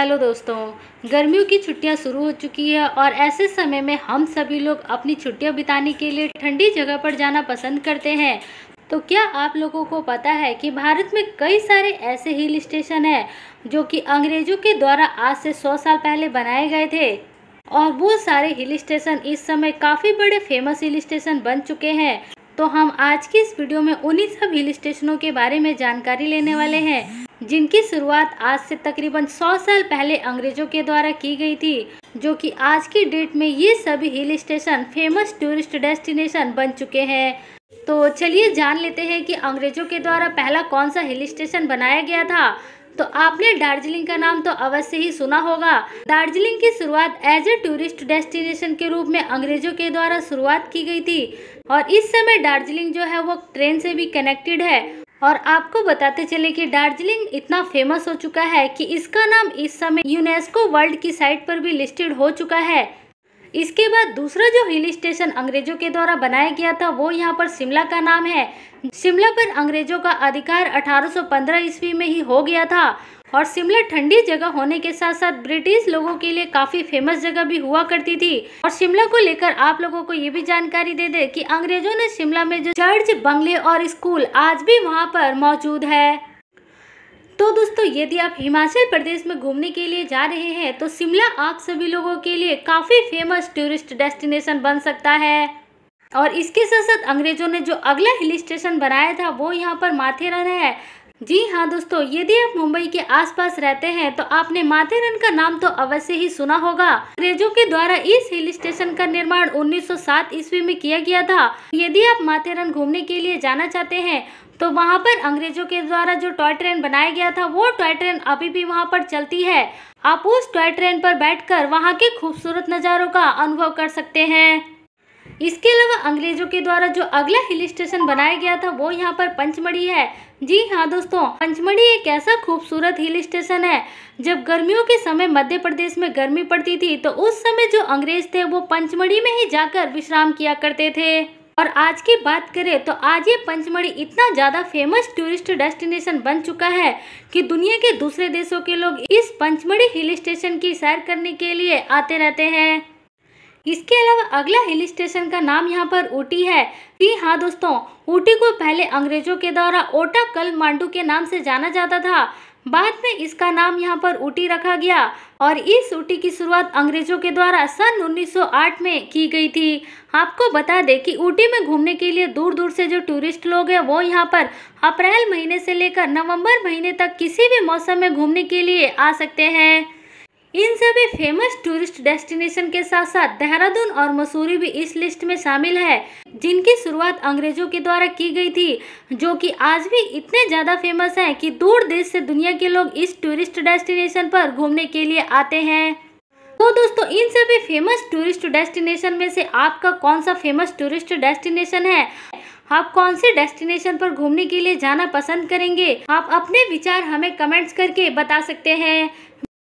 hello दोस्तों गर्मियों की छुट्टियां शुरू हो चुकी है और ऐसे समय में हम सभी लोग अपनी छुट्टियां बिताने के लिए ठंडी जगह पर जाना पसंद करते हैं तो क्या आप लोगों को पता है कि भारत में कई सारे ऐसे हिल स्टेशन हैं जो कि अंग्रेज़ों के द्वारा आज से सौ साल पहले बनाए गए थे और वो सारे हिल स्टेशन इस समय काफ़ी बड़े फेमस हिल स्टेशन बन चुके हैं तो हम आज की इस वीडियो में उन्हीं सब हिल स्टेशनों के बारे में जानकारी लेने वाले हैं जिनकी शुरुआत आज से तकरीबन 100 साल पहले अंग्रेजों के द्वारा की गई थी जो कि आज की डेट में ये सभी hill station famous tourist destination बन चुके हैं तो चलिए जान लेते हैं कि अंग्रेजों के द्वारा पहला कौन सा हिल स्टेशन बनाया गया था तो आपने दार्जिलिंग का नाम तो अवश्य ही सुना होगा दार्जिलिंग की शुरुआत एज ए टूरिस्ट डेस्टिनेशन के रूप में अंग्रेजों के द्वारा शुरुआत की गई थी और इस समय दार्जिलिंग जो है वो ट्रेन से भी कनेक्टेड है और आपको बताते चले कि दार्जिलिंग इतना फेमस हो चुका है कि इसका नाम इस समय यूनेस्को वर्ल्ड की साइट पर भी लिस्टेड हो चुका है इसके बाद दूसरा जो हिल स्टेशन अंग्रेजों के द्वारा बनाया गया था वो यहाँ पर शिमला का नाम है शिमला पर अंग्रेजों का अधिकार 1815 ईस्वी में ही हो गया था और शिमला ठंडी जगह होने के साथ साथ ब्रिटिश लोगों के लिए काफ़ी फेमस जगह भी हुआ करती थी और शिमला को लेकर आप लोगों को ये भी जानकारी दे दे कि अंग्रेजों ने शिमला में जो चर्च बंगले और स्कूल आज भी वहाँ पर मौजूद है तो दोस्तों यदि आप हिमाचल प्रदेश में घूमने के लिए जा रहे हैं तो शिमला आप सभी लोगों के लिए काफ़ी फेमस टूरिस्ट डेस्टिनेशन बन सकता है और इसके साथ साथ अंग्रेजों ने जो अगला हिल स्टेशन बनाया था वो यहाँ पर माथेरन है जी हाँ दोस्तों यदि आप मुंबई के आसपास रहते हैं तो आपने माथेरन का नाम तो अवश्य ही सुना होगा अंग्रेजों के द्वारा इस हिल स्टेशन का निर्माण 1907 ईस्वी में किया गया था यदि आप माथेरन घूमने के लिए जाना चाहते हैं तो वहाँ पर अंग्रेजों के द्वारा जो टॉय ट्रेन बनाया गया था वो टॉय ट्रेन अभी भी वहाँ पर चलती है आप उस टॉय ट्रेन पर बैठ वहाँ के खूबसूरत नज़ारों का अनुभव कर सकते हैं इसके अलावा अंग्रेजों के द्वारा जो अगला हिल स्टेशन बनाया गया था वो यहाँ पर पंचमढ़ी है जी हाँ दोस्तों पंचमढ़ी एक ऐसा खूबसूरत हिल स्टेशन है जब गर्मियों के समय मध्य प्रदेश में गर्मी पड़ती थी तो उस समय जो अंग्रेज थे वो पंचमढ़ी में ही जाकर विश्राम किया करते थे और आज की बात करें तो आज ये पंचमढ़ी इतना ज़्यादा फेमस टूरिस्ट डेस्टिनेशन बन चुका है कि दुनिया के दूसरे देशों के लोग इस पंचमढ़ी हिल स्टेशन की सैर करने के लिए आते रहते हैं इसके अलावा अगला हिल स्टेशन का नाम यहाँ पर ऊटी है जी हाँ दोस्तों ऊटी को पहले अंग्रेजों के द्वारा ओटा कल मांडू के नाम से जाना जाता था बाद में इसका नाम यहाँ पर ऊटी रखा गया और इस ऊटी की शुरुआत अंग्रेजों के द्वारा सन 1908 में की गई थी आपको बता दें कि ऊटी में घूमने के लिए दूर दूर से जो टूरिस्ट लोग हैं वो यहाँ पर अप्रैल महीने से लेकर नवंबर महीने तक किसी भी मौसम में घूमने के लिए आ सकते हैं इन सभी फेमस टूरिस्ट डेस्टिनेशन के साथ साथ देहरादून और मसूरी भी इस लिस्ट में शामिल है जिनकी शुरुआत अंग्रेजों के द्वारा की गई थी जो कि आज भी इतने ज़्यादा फेमस हैं कि दूर देश से दुनिया के लोग इस टूरिस्ट डेस्टिनेशन पर घूमने के लिए आते हैं तो दोस्तों इन सभी फेमस टूरिस्ट डेस्टिनेशन में से आपका कौन सा फेमस टूरिस्ट डेस्टिनेशन है आप कौन से डेस्टिनेशन पर घूमने के लिए जाना पसंद करेंगे आप अपने विचार हमें कमेंट्स करके बता सकते हैं